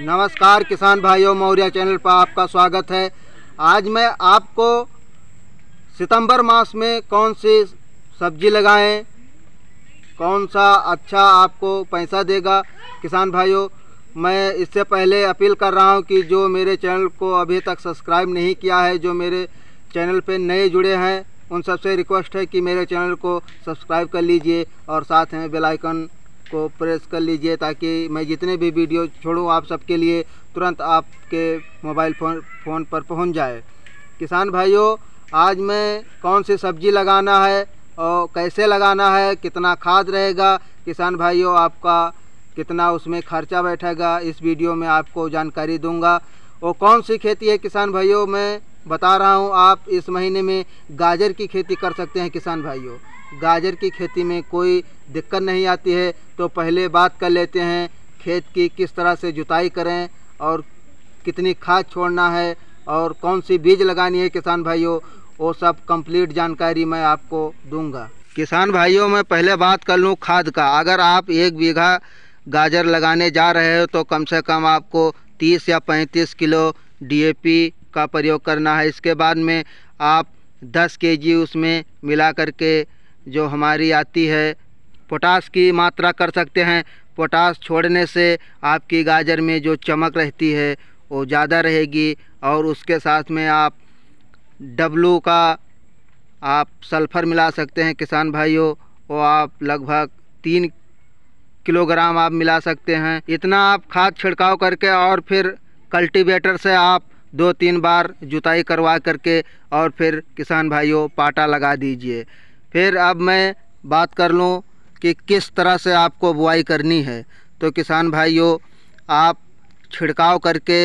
नमस्कार किसान भाइयों मौर्य चैनल पर आपका स्वागत है आज मैं आपको सितंबर मास में कौन सी सब्जी लगाएं कौन सा अच्छा आपको पैसा देगा किसान भाइयों मैं इससे पहले अपील कर रहा हूं कि जो मेरे चैनल को अभी तक सब्सक्राइब नहीं किया है जो मेरे चैनल पे नए जुड़े हैं उन सबसे रिक्वेस्ट है कि मेरे चैनल को सब्सक्राइब कर लीजिए और साथ में बेलाइकन को प्रेस कर लीजिए ताकि मैं जितने भी वीडियो छोड़ूँ आप सबके लिए तुरंत आपके मोबाइल फ़ोन फ़ोन पर पहुंच जाए किसान भाइयों आज मैं कौन सी सब्ज़ी लगाना है और कैसे लगाना है कितना खाद रहेगा किसान भाइयों आपका कितना उसमें खर्चा बैठेगा इस वीडियो में आपको जानकारी दूंगा और कौन सी खेती है किसान भाइयों मैं बता रहा हूँ आप इस महीने में गाजर की खेती कर सकते हैं किसान भाइयों गाजर की खेती में कोई दिक्कत नहीं आती है तो पहले बात कर लेते हैं खेत की किस तरह से जुताई करें और कितनी खाद छोड़ना है और कौन सी बीज लगानी है किसान भाइयों वो सब कंप्लीट जानकारी मैं आपको दूंगा किसान भाइयों मैं पहले बात कर लूँ खाद का अगर आप एक बीघा गाजर लगाने जा रहे हो तो कम से कम आपको 30 या 35 किलो डी का प्रयोग करना है इसके बाद में आप 10 के उसमें मिला करके जो हमारी आती है पोटास की मात्रा कर सकते हैं पोटास छोड़ने से आपकी गाजर में जो चमक रहती है वो ज़्यादा रहेगी और उसके साथ में आप डब्लू का आप सल्फ़र मिला सकते हैं किसान भाइयों वो आप लगभग तीन किलोग्राम आप मिला सकते हैं इतना आप खाद छिड़काव करके और फिर कल्टीवेटर से आप दो तीन बार जुताई करवा करके और फिर किसान भाइयों पाटा लगा दीजिए फिर अब मैं बात कर लूँ कि किस तरह से आपको बुआई करनी है तो किसान भाइयों आप छिड़काव करके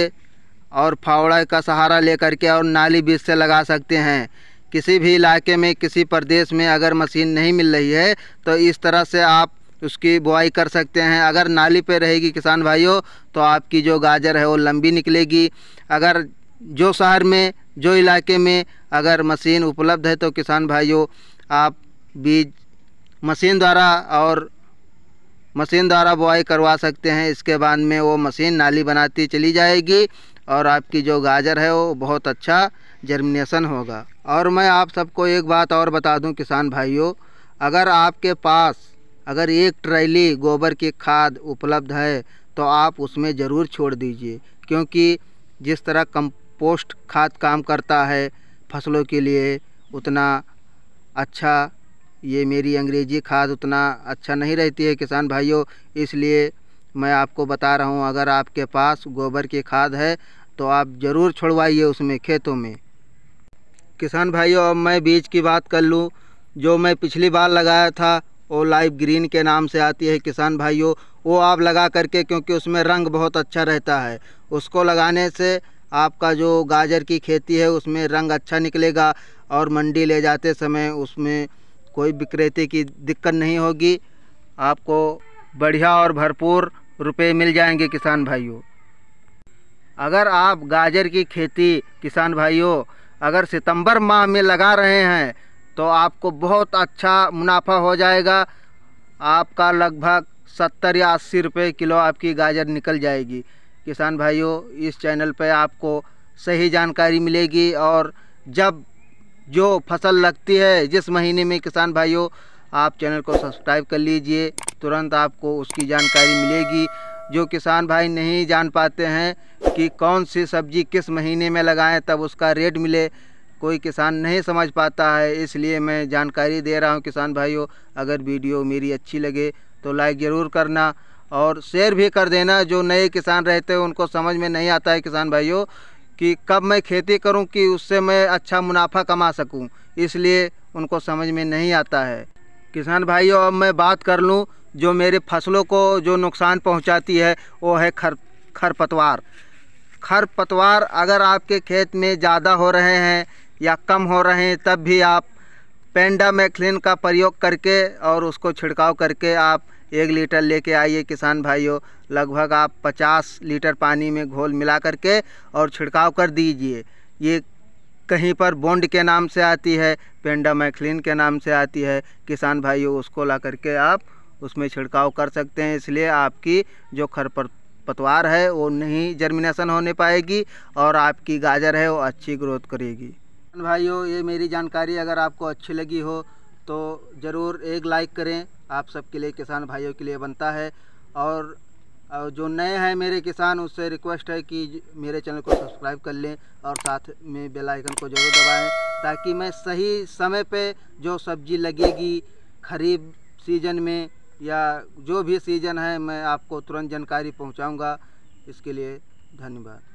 और फावड़ा का सहारा लेकर के और नाली बीज से लगा सकते हैं किसी भी इलाके में किसी प्रदेश में अगर मशीन नहीं मिल रही है तो इस तरह से आप उसकी बुआई कर सकते हैं अगर नाली पे रहेगी किसान भाइयों तो आपकी जो गाजर है वो लंबी निकलेगी अगर जो शहर में जो इलाके में अगर मशीन उपलब्ध है तो किसान भाइयों आप बीज मशीन द्वारा और मशीन द्वारा बुआई करवा सकते हैं इसके बाद में वो मशीन नाली बनाती चली जाएगी और आपकी जो गाजर है वो बहुत अच्छा जर्मिनेशन होगा और मैं आप सबको एक बात और बता दूं किसान भाइयों अगर आपके पास अगर एक ट्रैली गोबर की खाद उपलब्ध है तो आप उसमें ज़रूर छोड़ दीजिए क्योंकि जिस तरह कंपोस्ट खाद काम करता है फसलों के लिए उतना अच्छा ये मेरी अंग्रेज़ी खाद उतना अच्छा नहीं रहती है किसान भाइयों इसलिए मैं आपको बता रहा हूँ अगर आपके पास गोबर की खाद है तो आप ज़रूर छुड़वाइए उसमें खेतों में किसान भाइयों अब मैं बीज की बात कर लूँ जो मैं पिछली बार लगाया था वो लाइव ग्रीन के नाम से आती है किसान भाइयों वो आप लगा करके क्योंकि उसमें रंग बहुत अच्छा रहता है उसको लगाने से आपका जो गाजर की खेती है उसमें रंग अच्छा निकलेगा और मंडी ले जाते समय उसमें कोई विक्रेते की दिक्कत नहीं होगी आपको बढ़िया और भरपूर रुपए मिल जाएंगे किसान भाइयों अगर आप गाजर की खेती किसान भाइयों अगर सितंबर माह में लगा रहे हैं तो आपको बहुत अच्छा मुनाफा हो जाएगा आपका लगभग सत्तर या अस्सी रुपये किलो आपकी गाजर निकल जाएगी किसान भाइयों इस चैनल पर आपको सही जानकारी मिलेगी और जब जो फसल लगती है जिस महीने में किसान भाइयों आप चैनल को सब्सक्राइब कर लीजिए तुरंत आपको उसकी जानकारी मिलेगी जो किसान भाई नहीं जान पाते हैं कि कौन सी सब्ज़ी किस महीने में लगाएं तब उसका रेट मिले कोई किसान नहीं समझ पाता है इसलिए मैं जानकारी दे रहा हूं किसान भाइयों अगर वीडियो मेरी अच्छी लगे तो लाइक ज़रूर करना और शेयर भी कर देना जो नए किसान रहते हैं उनको समझ में नहीं आता है किसान भाइयों कि कब मैं खेती करूं कि उससे मैं अच्छा मुनाफा कमा सकूं इसलिए उनको समझ में नहीं आता है किसान भाइयों अब मैं बात कर लूं जो मेरे फसलों को जो नुकसान पहुंचाती है वो है खर खरपतवार खरपतवार अगर आपके खेत में ज़्यादा हो रहे हैं या कम हो रहे हैं तब भी आप पेंडा मैक्लिन का प्रयोग करके और उसको छिड़काव करके आप एक लीटर लेके आइए किसान भाइयों लगभग आप 50 लीटर पानी में घोल मिला करके और छिड़काव कर दीजिए ये कहीं पर बॉन्ड के नाम से आती है पेंडा मैक्लिन के नाम से आती है किसान भाइयों उसको ला करके आप उसमें छिड़काव कर सकते हैं इसलिए आपकी जो खरपतवार है वो नहीं जर्मिनेशन होने पाएगी और आपकी गाजर है वो अच्छी ग्रोथ करेगी भाइयों ये मेरी जानकारी अगर आपको अच्छी लगी हो तो ज़रूर एक लाइक करें आप सबके लिए किसान भाइयों के लिए बनता है और जो नए हैं मेरे किसान उससे रिक्वेस्ट है कि मेरे चैनल को सब्सक्राइब कर लें और साथ में बेल आइकन को ज़रूर दबाएं ताकि मैं सही समय पे जो सब्ज़ी लगेगी खरीफ सीजन में या जो भी सीज़न है मैं आपको तुरंत जानकारी पहुंचाऊंगा इसके लिए धन्यवाद